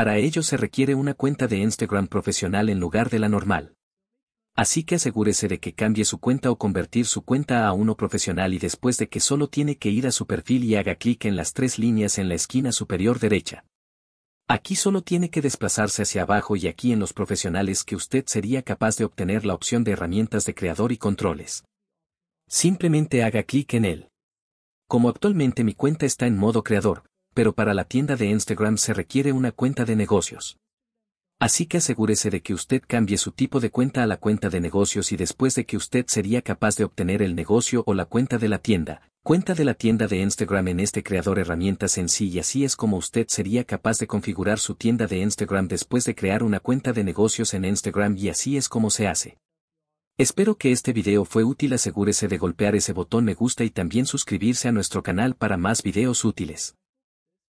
Para ello se requiere una cuenta de Instagram profesional en lugar de la normal. Así que asegúrese de que cambie su cuenta o convertir su cuenta a uno profesional y después de que solo tiene que ir a su perfil y haga clic en las tres líneas en la esquina superior derecha. Aquí solo tiene que desplazarse hacia abajo y aquí en los profesionales que usted sería capaz de obtener la opción de herramientas de creador y controles. Simplemente haga clic en él. Como actualmente mi cuenta está en modo creador, pero para la tienda de Instagram se requiere una cuenta de negocios. Así que asegúrese de que usted cambie su tipo de cuenta a la cuenta de negocios y después de que usted sería capaz de obtener el negocio o la cuenta de la tienda, cuenta de la tienda de Instagram en este creador herramientas en sí y así es como usted sería capaz de configurar su tienda de Instagram después de crear una cuenta de negocios en Instagram y así es como se hace. Espero que este video fue útil asegúrese de golpear ese botón me gusta y también suscribirse a nuestro canal para más videos útiles.